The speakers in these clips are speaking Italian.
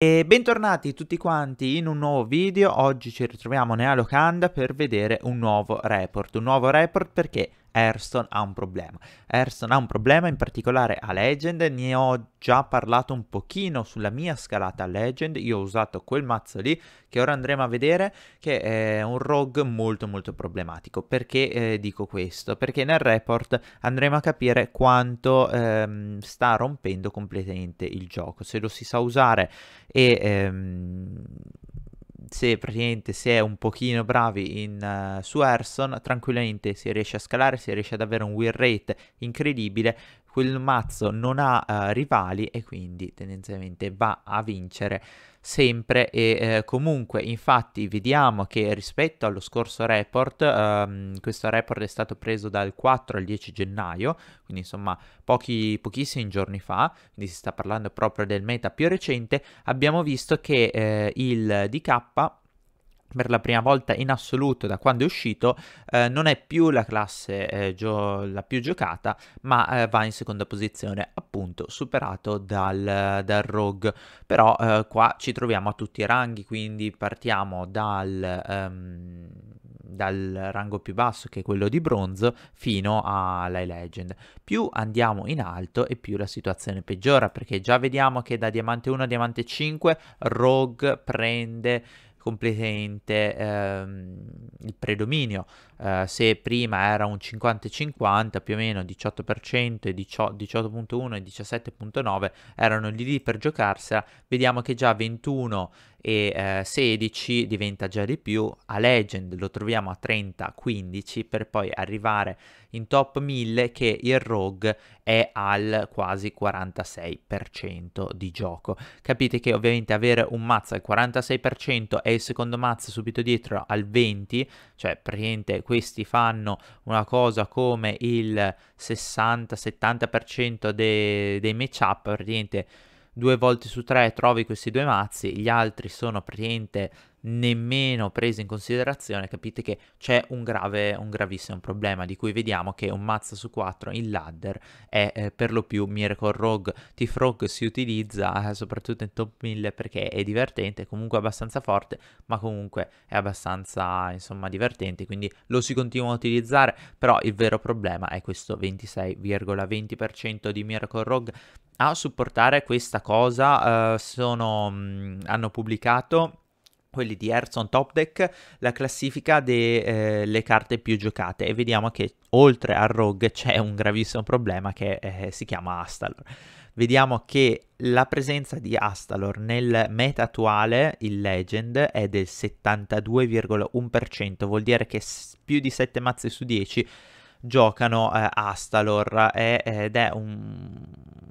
E bentornati tutti quanti in un nuovo video, oggi ci ritroviamo nella locanda per vedere un nuovo report, un nuovo report perché Hearthstone ha un problema. Hearthstone ha un problema in particolare a Legend, ne ho già parlato un pochino sulla mia scalata a Legend, io ho usato quel mazzo lì che ora andremo a vedere che è un rogue molto molto problematico. Perché eh, dico questo? Perché nel report andremo a capire quanto ehm, sta rompendo completamente il gioco, se lo si sa usare e... Ehm, se praticamente si è un pochino bravi in, uh, su Airson, tranquillamente si riesce a scalare, si riesce ad avere un win rate incredibile, quel mazzo non ha eh, rivali e quindi tendenzialmente va a vincere sempre e eh, comunque infatti vediamo che rispetto allo scorso report ehm, questo report è stato preso dal 4 al 10 gennaio quindi insomma pochi, pochissimi giorni fa quindi si sta parlando proprio del meta più recente abbiamo visto che eh, il DK per la prima volta in assoluto da quando è uscito, eh, non è più la classe eh, gio- la più giocata, ma eh, va in seconda posizione, appunto superato dal, dal Rogue. Però eh, qua ci troviamo a tutti i ranghi, quindi partiamo dal, um, dal rango più basso, che è quello di bronzo, fino alla Legend. Più andiamo in alto e più la situazione peggiora, perché già vediamo che da diamante 1 a diamante 5 Rogue prende completamente ehm, il predominio eh, se prima era un 50-50 più o meno 18% e 18.1 e 17.9 erano lì lì per giocarsela, vediamo che già 21 e eh, 16 diventa già di più, a Legend lo troviamo a 30-15 per poi arrivare in top 1000 che il Rogue è al quasi 46% di gioco. Capite che ovviamente avere un mazzo al 46% e il secondo mazzo subito dietro al 20, cioè praticamente questi fanno una cosa come il 60-70% de- dei matchup, praticamente due volte su tre trovi questi due mazzi, gli altri sono praticamente nemmeno preso in considerazione, capite che c'è un grave, un gravissimo problema di cui vediamo che un mazzo su 4 in ladder è eh, per lo più Miracle Rogue. T-Frog si utilizza eh, soprattutto in top 1000 perché è divertente, comunque abbastanza forte, ma comunque è abbastanza insomma divertente, quindi lo si continua a utilizzare, però il vero problema è questo 26,20% di Miracle Rogue. A supportare questa cosa eh, sono, mh, mm, hanno pubblicato quelli di Herzon Top Deck, la classifica delle eh, carte più giocate e vediamo che oltre a Rogue c'è un gravissimo problema che eh, si chiama Astalor. Vediamo che la presenza di Astalor nel meta attuale, il Legend, è del 72,1%, vuol dire che più di 7 mazze su 10 giocano eh, Astalor eh, ed è un,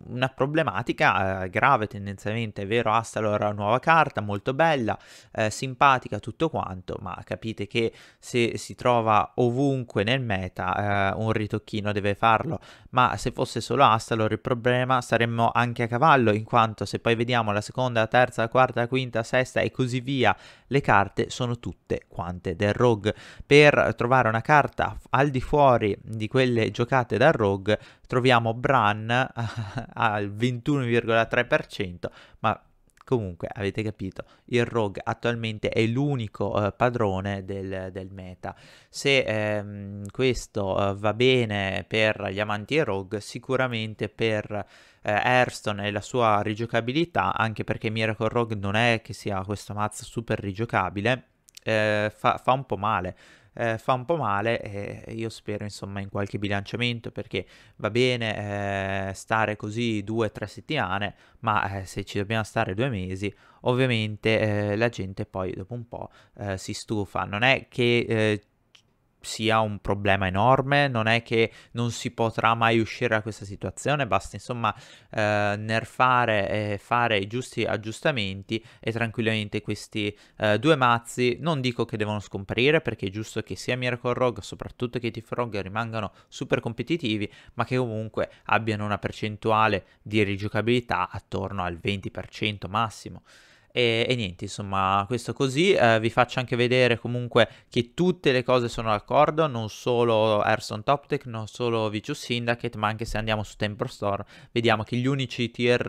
una problematica eh, grave tendenzialmente, è vero Astalor è una nuova carta, molto bella, eh, simpatica, tutto quanto, ma capite che se si trova ovunque nel meta eh, un ritocchino deve farlo, ma se fosse solo Astalor il problema saremmo anche a cavallo, in quanto se poi vediamo la seconda, la terza, la quarta, la quinta, la sesta e così via, le carte sono tutte quante del rogue. Per trovare una carta al di fuori di quelle giocate da Rogue troviamo Bran al 21,3%, ma comunque avete capito, il Rogue attualmente è l'unico eh, padrone del, del, meta. Se ehm, questo eh, va bene per gli amanti Rogue, sicuramente per eh, Airstone e la sua rigiocabilità, anche perché Miracle Rogue non è che sia questo mazzo super rigiocabile, eh, fa, fa un po' male eh, fa un po' male e eh, io spero insomma in qualche bilanciamento perché va bene eh, stare così due o tre settimane, ma eh, se ci dobbiamo stare due mesi ovviamente eh, la gente poi dopo un po' eh, si stufa, non è che sia un problema enorme, non è che non si potrà mai uscire da questa situazione, basta insomma eh, nerfare e fare i giusti aggiustamenti e tranquillamente questi eh, due mazzi non dico che devono scomparire perché è giusto che sia Miracle Rogue, soprattutto che T-Frog rimangano super competitivi, ma che comunque abbiano una percentuale di rigiocabilità attorno al 20% massimo. E, e niente, insomma, questo così. Eh, vi faccio anche vedere comunque che tutte le cose sono d'accordo, non solo Airson Toptech, non solo Vicious Syndicate, ma anche se andiamo su Tempor Store, vediamo che gli unici tier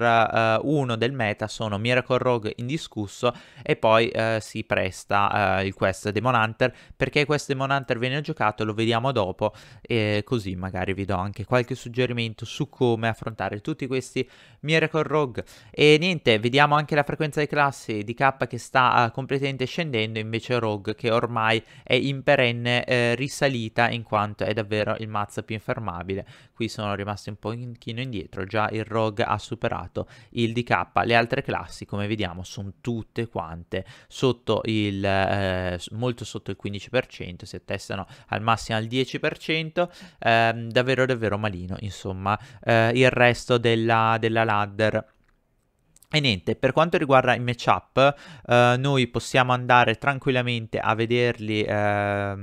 1 eh, uh, del meta sono Miracle Rogue indiscusso e poi uh, si presta uh, il Quest Demon Hunter, perché questo Demon Hunter viene giocato, lo vediamo dopo e così magari vi do anche qualche suggerimento su come affrontare tutti questi Miracle Rogue. E niente, vediamo anche la frequenza di classe classe di K che sta ah, completamente scendendo, invece Rogue che ormai è in perenne eh, risalita in quanto è davvero il mazzo più infermabile. Qui sono rimasti un pochino indietro, già il Rogue ha superato il DK, le altre classi come vediamo sono tutte quante sotto il, eh, molto sotto il 15%, si attestano al massimo al 10%, eh, davvero davvero malino insomma eh, il resto della, della ladder e niente, per quanto riguarda i matchup, eh, noi possiamo andare tranquillamente a vederli eh,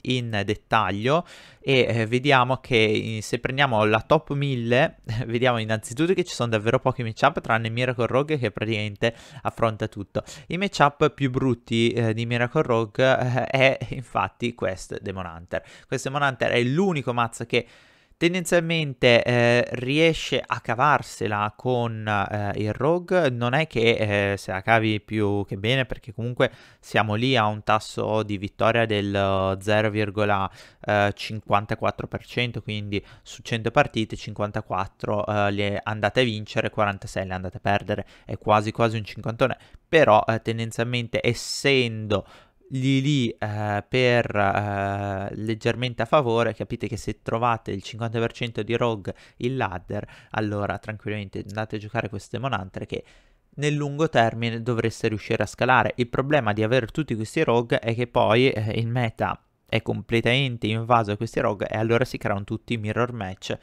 in dettaglio e eh, vediamo che eh, se prendiamo la top 1000, vediamo innanzitutto che ci sono davvero pochi matchup tranne Miracle Rogue che praticamente affronta tutto. I matchup più brutti eh, di Miracle Rogue eh, è infatti quest Demon Hunter. Quest Demon Hunter è l'unico mazzo che tendenzialmente eh, riesce a cavarsela con eh, il rogue, non è che eh, se la cavi più che bene perché comunque siamo lì a un tasso di vittoria del 0,54%, eh, eh, quindi su 100 partite 54 eh, le andate a vincere, 46 le andate a perdere, è quasi quasi un cinquantone, però tendenzialmente essendo lì lì eh, per eh, leggermente a favore capite che se trovate il 50% di rogue in ladder allora tranquillamente andate a giocare queste monantre che nel lungo termine dovreste riuscire a scalare il problema di avere tutti questi rogue è che poi eh, il meta è completamente invaso da questi rogue e allora si creano tutti i mirror match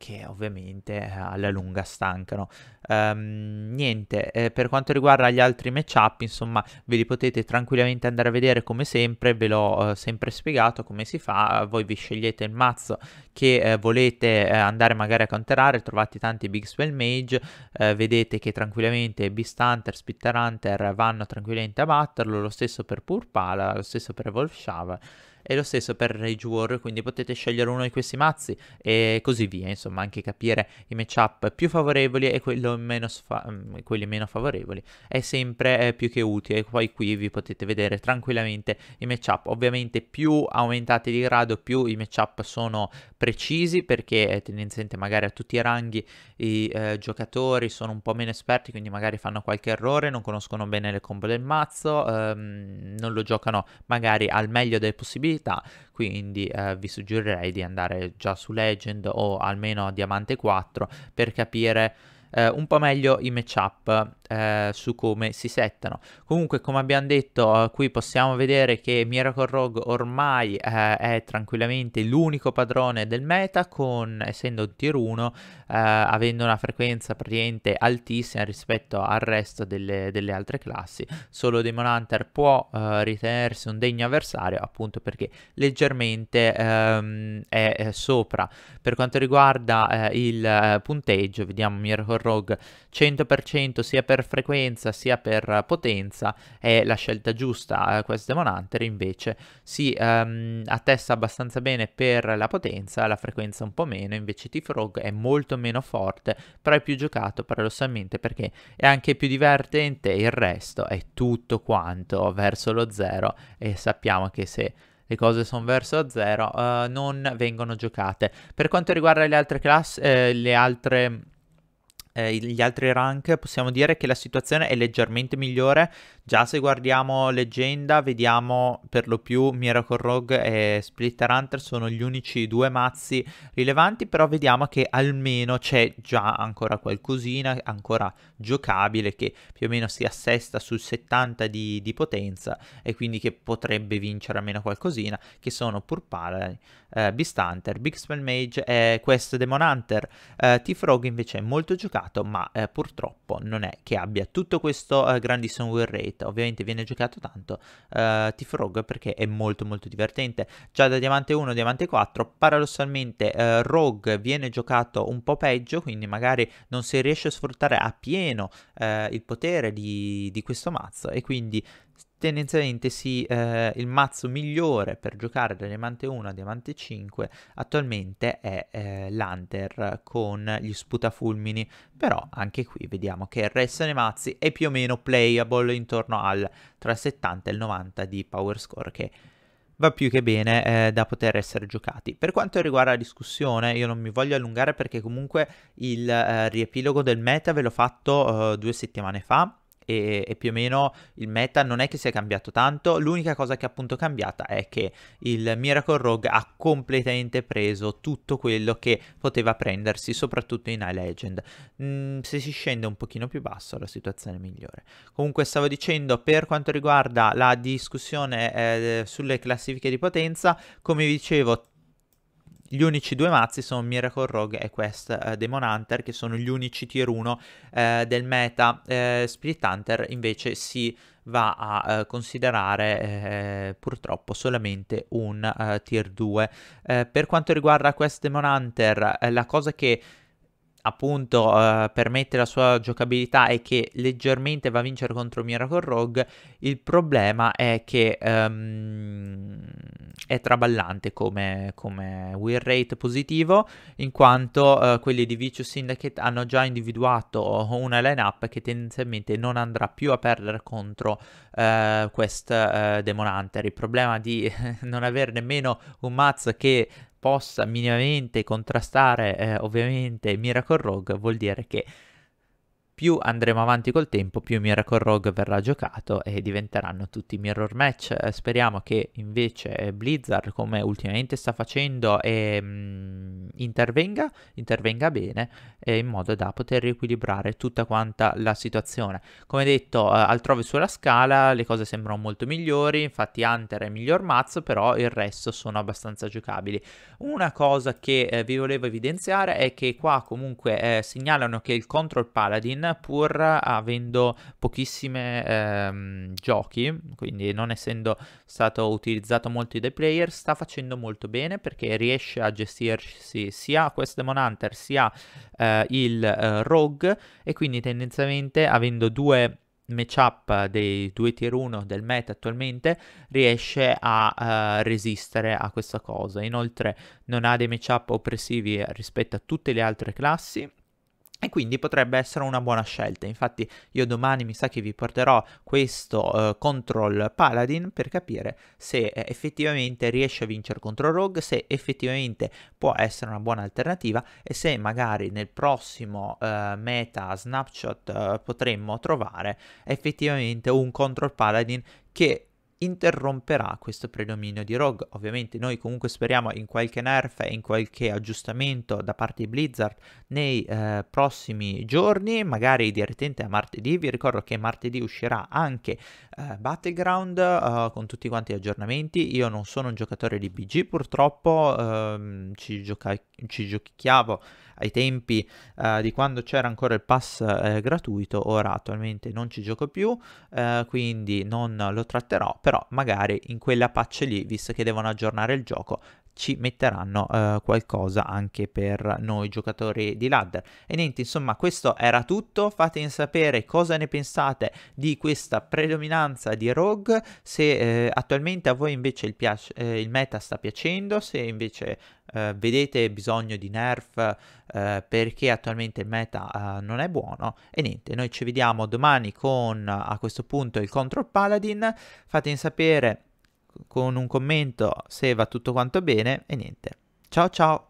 che ovviamente eh, alla lunga stancano. Um, niente, eh, per quanto riguarda gli altri matchup, insomma, ve li potete tranquillamente andare a vedere come sempre, ve l'ho eh, sempre spiegato come si fa, voi vi scegliete il mazzo che eh, volete eh, andare magari a counterare, trovate tanti Big Spell Mage, vedete che tranquillamente Beast Hunter, Spitter Hunter vanno tranquillamente a batterlo, lo stesso per Purpala, lo stesso per Wolf Shower. E lo stesso per Rage War, quindi potete scegliere uno di questi mazzi e così via, insomma, anche capire i matchup più favorevoli e meno mm, quelli meno favorevoli è sempre eh, più che utile. Poi qui vi potete vedere tranquillamente i matchup. Ovviamente più aumentate di grado, più i matchup sono precisi perché tendenzialmente magari a tutti i ranghi i eh, giocatori sono un po' meno esperti, quindi magari fanno qualche errore, non conoscono bene le combo del mazzo, ehm, non lo giocano magari al meglio delle possibilità, quindi eh, vi suggerirei di andare già su Legend o almeno a Diamante 4 per capire eh, un po' meglio i matchup eh, su come si settano. Comunque, come abbiamo detto, eh, qui possiamo vedere che Miracle Rogue ormai eh, è tranquillamente l'unico padrone del meta, con, essendo un tier 1, eh, avendo una frequenza praticamente altissima rispetto al resto delle, delle altre classi. Solo Demon Hunter può eh, ritenersi un degno avversario, appunto perché leggermente ehm, è, è, sopra. Per quanto riguarda eh, il punteggio, vediamo Miracle Rogue 100% sia per per frequenza sia per eh, potenza è la scelta giusta. Eh, Quest Demon Hunter invece si um, ehm, attesta abbastanza bene per la potenza, la frequenza un po' meno, invece T-Frog è molto meno forte, però è più giocato paradossalmente perché è anche più divertente il resto è tutto quanto verso lo zero e sappiamo che se le cose sono verso zero uh, non vengono giocate. Per quanto riguarda le altre classi, eh, le altre eh, gli altri rank possiamo dire che la situazione è leggermente migliore. Già se guardiamo Leggenda vediamo per lo più Miracle Rogue e Splitter Hunter sono gli unici due mazzi rilevanti, però vediamo che almeno c'è già ancora qualcosina ancora giocabile che più o meno si assesta sul 70 di, di potenza e quindi che potrebbe vincere almeno qualcosina, che sono pur Paladin eh, Beast Hunter, Big Spell Mage e Quest Demon Hunter. Eh, T-Frog invece è molto giocato, ma eh, purtroppo non è che abbia tutto questo eh, grandissimo win rate. Ovviamente viene giocato tanto eh, T-Frog perché è molto molto divertente. Già da Diamante 1 Diamante 4, paradossalmente eh, Rogue viene giocato un po' peggio, quindi magari non si riesce a sfruttare appieno eh, il potere di, di questo mazzo e quindi tendenzialmente sì, eh, il mazzo migliore per giocare da diamante 1 a diamante 5 attualmente è eh, l'Hunter con gli sputafulmini, però anche qui vediamo che il resto dei mazzi è più o meno playable intorno al tra il 70 e il 90 di power score che va più che bene eh, da poter essere giocati. Per quanto riguarda la discussione, io non mi voglio allungare perché comunque il eh, riepilogo del meta ve l'ho fatto eh, due settimane fa e, e, più o meno il meta non è che sia cambiato tanto, l'unica cosa che è appunto cambiata è che il Miracle Rogue ha completamente preso tutto quello che poteva prendersi, soprattutto in High Legend. Mm, se si scende un pochino più basso la situazione è migliore. Comunque stavo dicendo, per quanto riguarda la discussione eh, sulle classifiche di potenza, come vi dicevo gli unici due mazzi sono Miracle Rogue e Quest eh, Demon Hunter, che sono gli unici tier 1 eh, del meta. Eh, Spirit Hunter invece si va a eh, considerare eh, purtroppo solamente un eh, tier 2. per quanto riguarda Quest Demon Hunter, la cosa che appunto eh, permette la sua giocabilità e che leggermente va a vincere contro Miracle Rogue, il problema è che um, è traballante come, come win rate positivo, in quanto eh, quelli di Vicious Syndicate hanno già individuato una lineup che tendenzialmente non andrà più a perdere contro eh, quest eh, Demon Hunter. Il problema di non avere nemmeno un mazzo che possa minimamente contrastare eh, ovviamente Miracle Rogue vuol dire che più andremo avanti col tempo, più Miracle Rogue verrà giocato e diventeranno tutti mirror match. Eh, speriamo che invece Blizzard, come ultimamente sta facendo, eh, intervenga, intervenga bene eh, in modo da poter riequilibrare tutta quanta la situazione. Come detto, eh, altrove sulla scala le cose sembrano molto migliori, infatti Hunter è miglior mazzo, però il resto sono abbastanza giocabili. Una cosa che eh, vi volevo evidenziare è che qua comunque eh, segnalano che il Control Paladin pur avendo pochissimi ehm, giochi, quindi non essendo stato utilizzato molto dai player, sta facendo molto bene perché riesce a gestirsi sia Quest Demon Hunter sia eh, il eh, Rogue e quindi tendenzialmente avendo due matchup dei due tier 1 del meta attualmente riesce a uh, resistere a questa cosa. Inoltre non ha dei matchup oppressivi rispetto a tutte le altre classi e quindi potrebbe essere una buona scelta. Infatti, io domani mi sa che vi porterò questo eh, Control Paladin per capire se eh, effettivamente riesce a vincere contro Rogue, se effettivamente può essere una buona alternativa e se magari nel prossimo eh, meta snapshot eh, potremmo trovare effettivamente un Control Paladin che interromperà questo predominio di Rogue. Ovviamente noi comunque speriamo in qualche nerf e in qualche aggiustamento da parte di Blizzard nei eh, prossimi giorni, magari direttamente a martedì. Vi ricordo che martedì uscirà anche eh, Battleground eh, con tutti quanti gli aggiornamenti. Io non sono un giocatore di BG purtroppo, ehm, ci, gioca- ci giochiavo ai tempi eh, di quando c'era ancora il pass eh, gratuito, ora attualmente non ci gioco più, eh, quindi non lo tratterò, però magari in quella patch lì, visto che devono aggiornare il gioco, ci metteranno eh, qualcosa anche per noi giocatori di ladder. E niente, insomma, questo era tutto. Fatemi sapere cosa ne pensate di questa predominanza di Rogue, se eh, attualmente a voi invece il, piace, eh, il, meta sta piacendo, se invece eh, vedete bisogno di nerf eh, perché attualmente il meta eh, non è buono. E niente, noi ci vediamo domani con a questo punto il Control Paladin. Fatemi sapere con un commento se va tutto quanto bene e niente. Ciao ciao!